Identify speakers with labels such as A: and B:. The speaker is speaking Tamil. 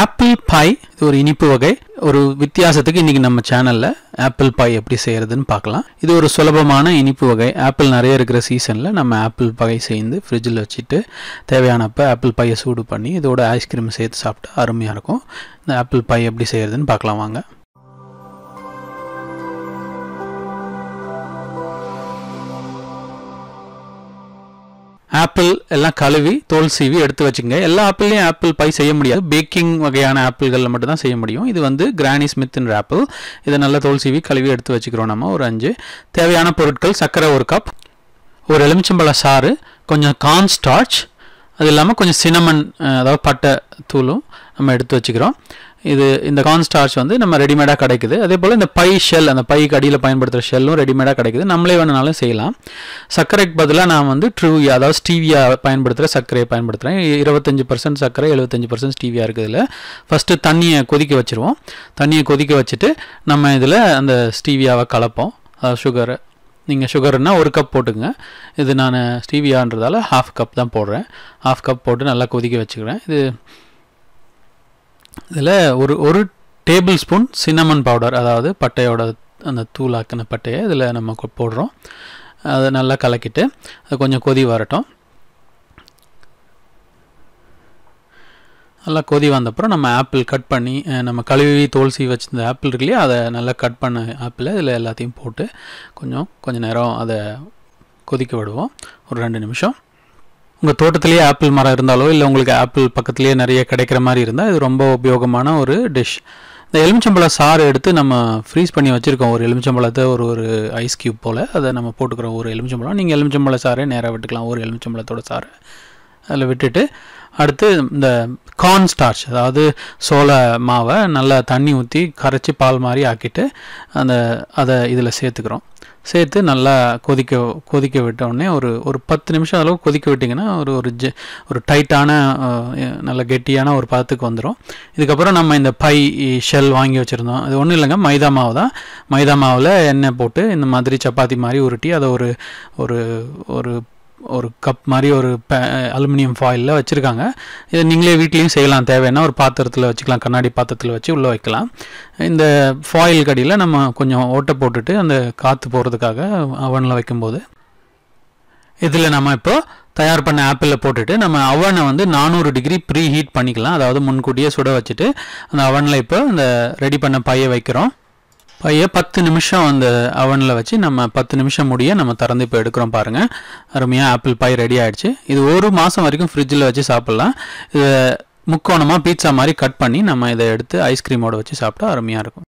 A: ஆப்பிள் பாய் இது ஒரு இனிப்பு வகை ஒரு வித்தியாசத்துக்கு இன்றைக்கி நம்ம சேனலில் ஆப்பிள் பாய் எப்படி செய்கிறதுன்னு பார்க்கலாம் இது ஒரு சுலபமான இனிப்பு வகை ஆப்பிள் நிறைய இருக்கிற சீசனில் நம்ம ஆப்பிள் பாய் செய்து ஃப்ரிட்ஜில் வச்சுட்டு தேவையானப்போ ஆப்பிள் பாயை சூடு பண்ணி இதோட ஐஸ்கிரீம் சேர்த்து சாப்பிட்டா அருமையாக இருக்கும் இந்த ஆப்பிள் பாய் எப்படி செய்கிறதுன்னு பார்க்கலாம் வாங்க ஆப்பிள் எல்லாம் கழுவி தோல் சீவி எடுத்து வச்சுங்க எல்லா ஆப்பிள்லையும் ஆப்பிள் பை செய்ய முடியாது பேக்கிங் வகையான ஆப்பிள்களில் மட்டும்தான் செய்ய முடியும் இது வந்து கிராணி ஸ்மித்ன்ற ஆப்பிள் இதை நல்லா தோல் சீவி கழுவி எடுத்து வச்சுக்கிறோம் நம்ம ஒரு அஞ்சு தேவையான பொருட்கள் சர்க்கரை ஒரு கப் ஒரு எலுமிச்சம்பழ சாறு கொஞ்சம் கார்ன் ஸ்டார்ச் அது இல்லாமல் கொஞ்சம் சினமன் அதாவது பட்டை தூளும் நம்ம எடுத்து வச்சுக்கிறோம் இது இந்த கான்ஸ்டார்ச் வந்து நம்ம ரெடிமேடாக கிடைக்குது அதே போல் இந்த பை ஷெல் அந்த பை கடியில் பயன்படுத்துகிற ஷெல்லும் ரெடிமேடாக கிடைக்குது நம்மளே வேணுனாலும் செய்யலாம் சர்க்கரைக்கு பதிலாக நான் வந்து ட்ரூவியா அதாவது ஸ்டீவியா பயன்படுத்துகிற சர்க்கரையை பயன்படுத்துகிறேன் இருபத்தஞ்சி பர்சன்ட் சர்க்கரை எழுபத்தஞ்சி பர்சன்ட் ஸ்டீவியா இருக்குதுல ஃபஸ்ட்டு தண்ணியை கொதிக்க வச்சுருவோம் தண்ணியை கொதிக்க வச்சுட்டு நம்ம இதில் அந்த ஸ்டீவியாவை கலப்போம் சுகரை நீங்கள் சுகர்னால் ஒரு கப் போட்டுக்கங்க இது நான் ஸ்டீவியான்றதால ஹாஃப் கப் தான் போடுறேன் ஹாஃப் கப் போட்டு நல்லா கொதிக்க வச்சுக்கிறேன் இது இதில் ஒரு ஒரு டேபிள் ஸ்பூன் சின்னமன் பவுடர் அதாவது பட்டையோட அந்த தூளாக்கின பட்டையை இதில் நம்ம போடுறோம் அதை நல்லா கலக்கிட்டு அது கொஞ்சம் கொதி வரட்டும் நல்லா கொதி வந்தப்புறம் நம்ம ஆப்பிள் கட் பண்ணி நம்ம கழுவி தோல்சி சீ வச்சிருந்த ஆப்பிள் இருக்கு அதை நல்லா கட் பண்ண ஆப்பிள் இதில் எல்லாத்தையும் போட்டு கொஞ்சம் கொஞ்சம் நேரம் அதை கொதிக்க விடுவோம் ஒரு ரெண்டு நிமிஷம் உங்கள் தோட்டத்திலேயே ஆப்பிள் மரம் இருந்தாலோ இல்லை உங்களுக்கு ஆப்பிள் பக்கத்துலேயே நிறைய கிடைக்கிற மாதிரி இருந்தால் இது ரொம்ப உபயோகமான ஒரு டிஷ் இந்த எலுமிச்சம்பழ சாறு எடுத்து நம்ம ஃப்ரீஸ் பண்ணி வச்சுருக்கோம் ஒரு எலுமிச்சம்பழத்தை ஒரு ஒரு ஐஸ் க்யூப் போல் அதை நம்ம போட்டுக்கிறோம் ஒரு எலுமிச்சம்பழம் நீங்கள் எலுமிச்சம்பழ சாரே நேராக விட்டுக்கலாம் ஒரு எலுமிச்சம்பழத்தோட சாறு அதில் விட்டுட்டு அடுத்து இந்த கார்ன் ஸ்டார்ச் அதாவது சோள மாவை நல்லா தண்ணி ஊற்றி கரைச்சி பால் மாதிரி ஆக்கிட்டு அந்த அதை இதில் சேர்த்துக்கிறோம் சேர்த்து நல்லா கொதிக்க கொதிக்க விட்டோடனே ஒரு ஒரு பத்து நிமிஷம் அளவு கொதிக்க விட்டிங்கன்னா ஒரு ஒரு ஜெ ஒரு டைட்டான நல்ல கெட்டியான ஒரு பதத்துக்கு வந்துடும் இதுக்கப்புறம் நம்ம இந்த பை ஷெல் வாங்கி வச்சுருந்தோம் அது ஒன்றும் இல்லைங்க மைதா மாவு தான் மைதா மாவில் எண்ணெய் போட்டு இந்த மாதிரி சப்பாத்தி மாதிரி உருட்டி அதை ஒரு ஒரு ஒரு ஒரு கப் மாதிரி ஒரு அலுமினியம் ஃபாயிலில் வச்சுருக்காங்க இதை நீங்களே வீட்லேயும் செய்யலாம் தேவைன்னா ஒரு பாத்திரத்தில் வச்சுக்கலாம் கண்ணாடி பாத்திரத்தில் வச்சு உள்ளே வைக்கலாம் இந்த ஃபாயில் கடியில் நம்ம கொஞ்சம் ஓட்டை போட்டுட்டு அந்த காற்று போகிறதுக்காக அவனில் வைக்கும்போது இதில் நம்ம இப்போது தயார் பண்ண ஆப்பிளில் போட்டுட்டு நம்ம அவனை வந்து நானூறு டிகிரி ப்ரீ ஹீட் பண்ணிக்கலாம் அதாவது முன்கூட்டியே சுட வச்சுட்டு அந்த அவனில் இப்போ அந்த ரெடி பண்ண பையை வைக்கிறோம் பையன் பத்து நிமிஷம் அந்த அவனில் வச்சு நம்ம பத்து நிமிஷம் முடிய நம்ம திறந்து இப்போ எடுக்கிறோம் பாருங்கள் அருமையாக ஆப்பிள் பாய் ரெடி ஆகிடுச்சு இது ஒரு மாதம் வரைக்கும் ஃப்ரிட்ஜில் வச்சு சாப்பிட்லாம் இது முக்கோணமாக பீட்சா மாதிரி கட் பண்ணி நம்ம இதை எடுத்து ஐஸ்கிரீமோடு வச்சு சாப்பிட்டா அருமையாக இருக்கும்